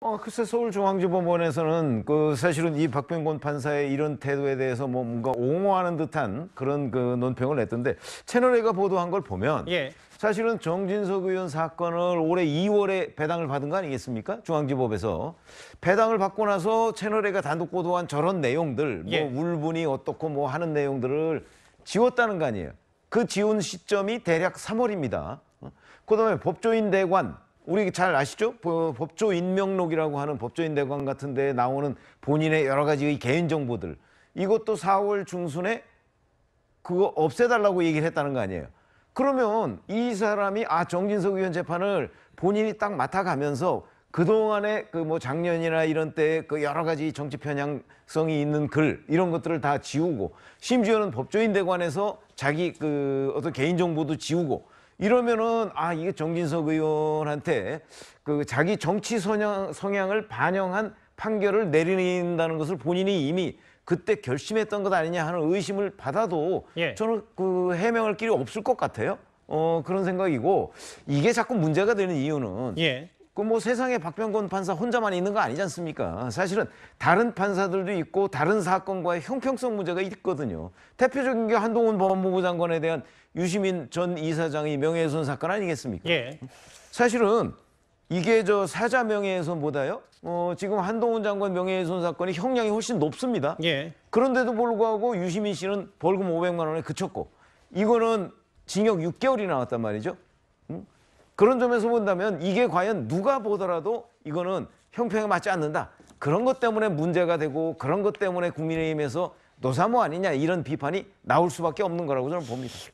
어, 글쎄 서울중앙지법원에서는 그 사실은 이 박병곤 판사의 이런 태도에 대해서 뭐 뭔가 옹호하는 듯한 그런 그 논평을 냈던데 채널A가 보도한 걸 보면 예. 사실은 정진석 의원 사건을 올해 2월에 배당을 받은 거 아니겠습니까? 중앙지법에서 배당을 받고 나서 채널A가 단독 보도한 저런 내용들 뭐 예. 뭐 울분이 어떻고 뭐 하는 내용들을 지웠다는 거 아니에요. 그 지운 시점이 대략 3월입니다. 어? 그다음에 법조인 대관 우리 잘 아시죠? 법조 인명록이라고 하는 법조인 대관 같은 데 나오는 본인의 여러 가지 개인 정보들 이것도 4월 중순에 그거 없애달라고 얘기를 했다는 거 아니에요. 그러면 이 사람이 아 정진석 의원 재판을 본인이 딱 맡아가면서 그동안에 그뭐 작년이나 이런 때에 그 여러 가지 정치 편향성이 있는 글 이런 것들을 다 지우고 심지어는 법조인 대관에서 자기 그 어떤 개인 정보도 지우고 이러면은 아 이게 정진석 의원한테 그 자기 정치 성향, 성향을 반영한 판결을 내린다는 것을 본인이 이미 그때 결심했던 것 아니냐 하는 의심을 받아도 예. 저는 그 해명할 길이 없을 것 같아요. 어 그런 생각이고 이게 자꾸 문제가 되는 이유는 예. 그뭐 세상에 박병건 판사 혼자만 있는 거 아니지 않습니까? 사실은 다른 판사들도 있고 다른 사건과의 형평성 문제가 있거든요. 대표적인 게 한동훈 법무부 장관에 대한 유시민 전 이사장의 명예훼손 사건 아니겠습니까? 예. 사실은 이게 저 사자 명예훼손보다요. 어, 지금 한동훈 장관 명예훼손 사건이 형량이 훨씬 높습니다. 예. 그런데도 불구하고 유시민 씨는 벌금 500만 원에 그쳤고 이거는 징역 6개월이 나왔단 말이죠. 음? 그런 점에서 본다면 이게 과연 누가 보더라도 이거는 형평에 맞지 않는다. 그런 것 때문에 문제가 되고 그런 것 때문에 국민의힘에서 노사모 아니냐 이런 비판이 나올 수밖에 없는 거라고 저는 봅니다.